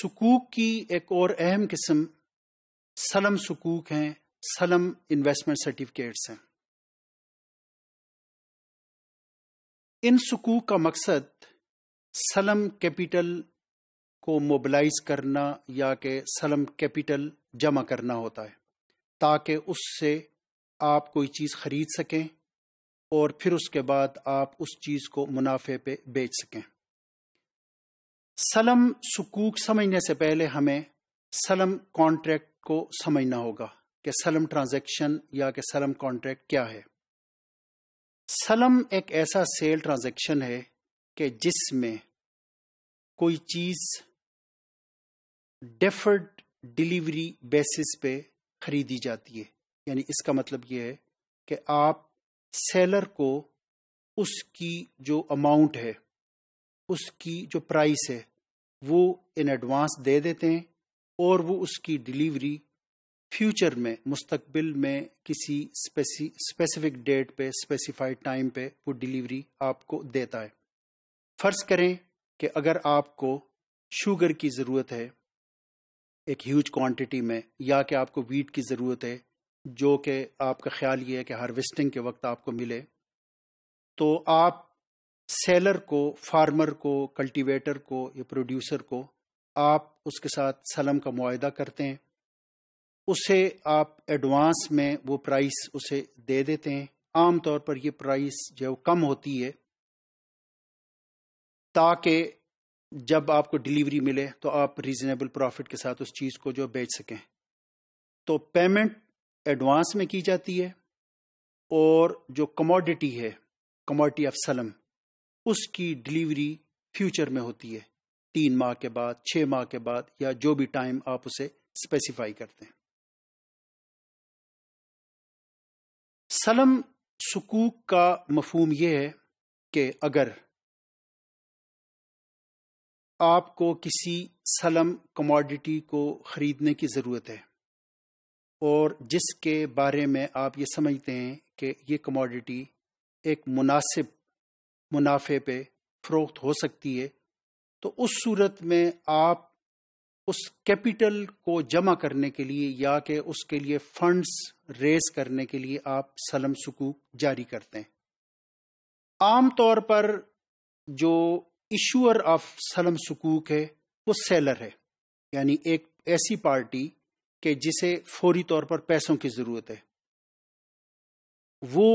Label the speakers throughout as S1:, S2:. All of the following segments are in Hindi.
S1: सुकूक की एक और अहम किस्म सलम सुकूक हैं सलम इन्वेस्टमेंट सर्टिफिकेट्स हैं इन सुकूक का मकसद सलम कैपिटल को मोबिलाइज करना या के सलम कैपिटल जमा करना होता है ताकि उससे आप कोई चीज़ खरीद सकें और फिर उसके बाद आप उस चीज़ को मुनाफे पे बेच सकें सलम सुकूक समझने से पहले हमें सलम कॉन्ट्रैक्ट को समझना होगा कि सलम ट्रांजैक्शन या कि सलम कॉन्ट्रैक्ट क्या है सलम एक ऐसा सेल ट्रांजैक्शन है कि जिसमें कोई चीज डेफर्ड डिलीवरी बेसिस पे खरीदी जाती है यानी इसका मतलब यह है कि आप सेलर को उसकी जो अमाउंट है उसकी जो प्राइस है वो इन एडवांस दे देते हैं और वो उसकी डिलीवरी फ्यूचर में मुस्तकबिल में किसी स्पेसिफिक डेट पे स्पेसिफाइड टाइम पे वो डिलीवरी आपको देता है फ़र्ज़ करें कि अगर आपको शुगर की ज़रूरत है एक ह्यूज क्वांटिटी में या कि आपको वीट की ज़रूरत है जो कि आपका ख्याल ये है कि हार्वेस्टिंग के वक्त आपको मिले तो आप सेलर को फार्मर को कल्टीवेटर को या प्रोड्यूसर को आप उसके साथ सलम का मुआदा करते हैं उसे आप एडवांस में वो प्राइस उसे दे देते हैं आम तौर पर ये प्राइस जो है वो कम होती है ताकि जब आपको डिलीवरी मिले तो आप रीजनेबल प्रॉफिट के साथ उस चीज़ को जो बेच सकें तो पेमेंट एडवांस में की जाती है और जो कमोडिटी है कमोडिटी ऑफ सलम उसकी डिलीवरी फ्यूचर में होती है तीन माह के बाद छह माह के बाद या जो भी टाइम आप उसे स्पेसिफाई करते हैं सलम सुकूक का मफहम यह है कि अगर आपको किसी सलम कमोडिटी को ख़रीदने की ज़रूरत है और जिसके बारे में आप ये समझते हैं कि ये कमोडिटी एक मुनासिब मुनाफे पे फरोख्त हो सकती है तो उस सूरत में आप उस कैपिटल को जमा करने के लिए या कि उसके लिए फंड्स रेज करने के लिए आप सलम सुकूक जारी करते हैं आम तौर पर जो इशूअर ऑफ सलम सुकूक है वो सेलर है यानी एक ऐसी पार्टी के जिसे फौरी तौर पर पैसों की ज़रूरत है वो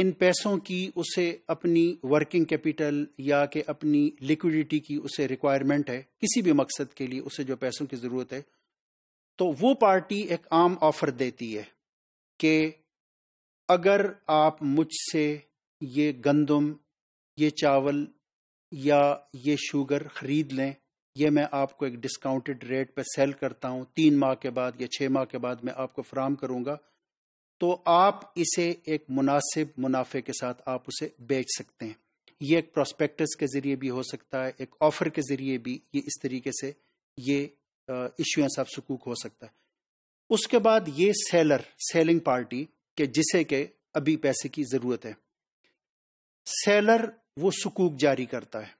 S1: इन पैसों की उसे अपनी वर्किंग कैपिटल या कि अपनी लिक्विडिटी की उसे रिक्वायरमेंट है किसी भी मकसद के लिए उसे जो पैसों की ज़रूरत है तो वो पार्टी एक आम ऑफर देती है कि अगर आप मुझसे ये गंदम ये चावल या ये शुगर ख़रीद लें ये मैं आपको एक डिस्काउंटेड रेट पर सेल करता हूँ तीन माह के बाद या छः माह के बाद मैं आपको फ्राहम करूंगा तो आप इसे एक मुनासिब मुनाफे के साथ आप उसे बेच सकते हैं ये एक प्रोस्पेक्टस के ज़रिए भी हो सकता है एक ऑफ़र के ज़रिए भी ये इस तरीके से ये इशुएंस ऑफ सुकूक हो सकता है उसके बाद ये सेलर सेलिंग पार्टी के जिसे के अभी पैसे की ज़रूरत है सेलर वो सुकूक जारी करता है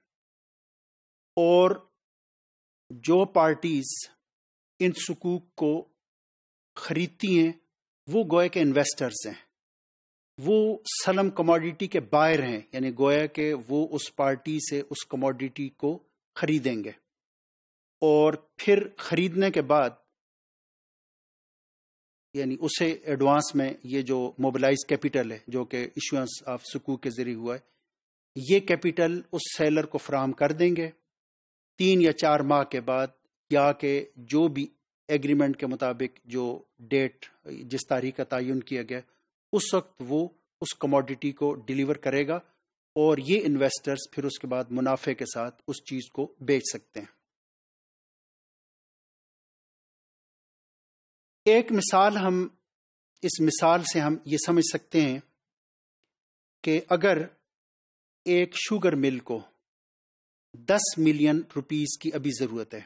S1: और जो पार्टीज इन सुकूक को खरीदती हैं वो गोया के इन्वेस्टर्स हैं वो सलम कमोडिटी के बायर हैं यानी गोया के वो उस पार्टी से उस कमोडिटी को खरीदेंगे और फिर खरीदने के बाद यानी उसे एडवांस में ये जो मोबिलाइज कैपिटल है जो कि इशुएंस ऑफ सुकू के जरिए हुआ है ये कैपिटल उस सेलर को फ्राहम कर देंगे तीन या चार माह के बाद या के जो भी एग्रीमेंट के मुताबिक जो डेट जिस तारीख का तयन किया गया उस वक्त वो उस कमोडिटी को डिलीवर करेगा और ये इन्वेस्टर्स फिर उसके बाद मुनाफे के साथ उस चीज़ को बेच सकते हैं एक मिसाल हम इस मिसाल से हम ये समझ सकते हैं कि अगर एक शुगर मिल को 10 मिलियन रुपीस की अभी ज़रूरत है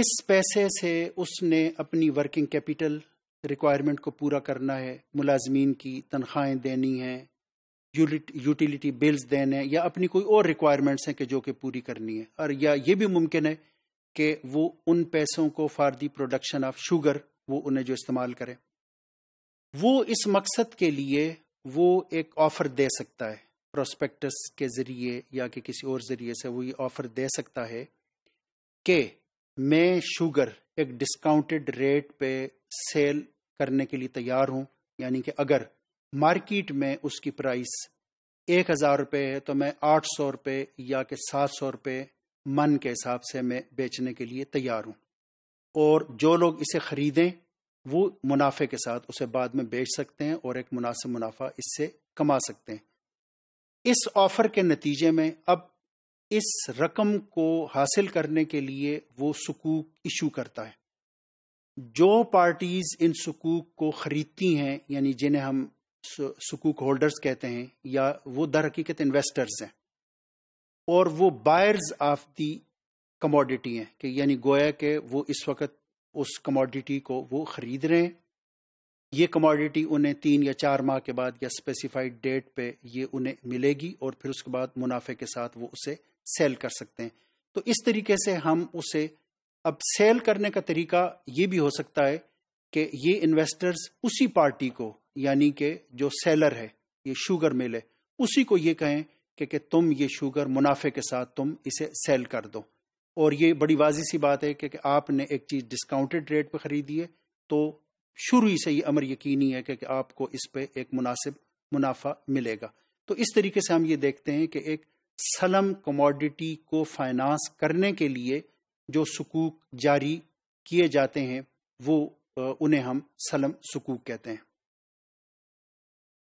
S1: इस पैसे से उसने अपनी वर्किंग कैपिटल रिक्वायरमेंट को पूरा करना है मुलाजमीन की तनख्वाहें देनी हैं यूटिलिटी बिल्स देने हैं या अपनी कोई और रिक्वायरमेंट्स हैं कि जो कि पूरी करनी है और या ये भी मुमकिन है कि वो उन पैसों को for the production of sugar वो उन्हें जो इस्तेमाल करें वो इस मकसद के लिए वो एक ऑफर दे सकता है प्रोस्पेक्टस के ज़रिए या कि किसी और ज़रिए से वो ये ऑफर दे सकता है कि मैं शुगर एक डिस्काउंटेड रेट पे सेल करने के लिए तैयार हूं यानी कि अगर मार्केट में उसकी प्राइस एक हजार रुपये है तो मैं आठ सौ रुपये या कि सात सौ रुपये मन के हिसाब से मैं बेचने के लिए तैयार हूं और जो लोग इसे खरीदें वो मुनाफे के साथ उसे बाद में बेच सकते हैं और एक मुनासिब मुनाफा इससे कमा सकते हैं इस ऑफर के नतीजे में अब इस रकम को हासिल करने के लिए वो सुकूक इशू करता है जो पार्टीज इन सुकूक को खरीदती हैं यानी जिन्हें हम सुकूक होल्डर्स कहते हैं या वो दर हकीकत इन्वेस्टर्स हैं और वो बायर्स ऑफ दी कमोडिटी हैं कि यानी गोया के वो इस वक्त उस कमोडिटी को वो खरीद रहे हैं ये कमोडिटी उन्हें तीन या चार माह के बाद या स्पेसिफाइड डेट पे ये उन्हें मिलेगी और फिर उसके बाद मुनाफे के साथ वो उसे सेल कर सकते हैं तो इस तरीके से हम उसे अब सेल करने का तरीका ये भी हो सकता है कि ये इन्वेस्टर्स उसी पार्टी को यानी कि जो सेलर है ये शुगर मिल है उसी को ये कहें कि, कि तुम ये शुगर मुनाफे के साथ तुम इसे सेल कर दो और ये बड़ी वाजी सी बात है कि, कि आपने एक चीज़ डिस्काउंटेड रेट पर ख़रीदी है तो शुरू ही से ये अमर यकीनी है कि, कि आपको इस पर एक मुनासिब मुनाफा मिलेगा तो इस तरीके से हम ये देखते हैं कि एक सलम कमोडिटी को फाइनेंस करने के लिए जो सुकूक जारी किए जाते हैं वो उन्हें हम सलम सुकूक कहते हैं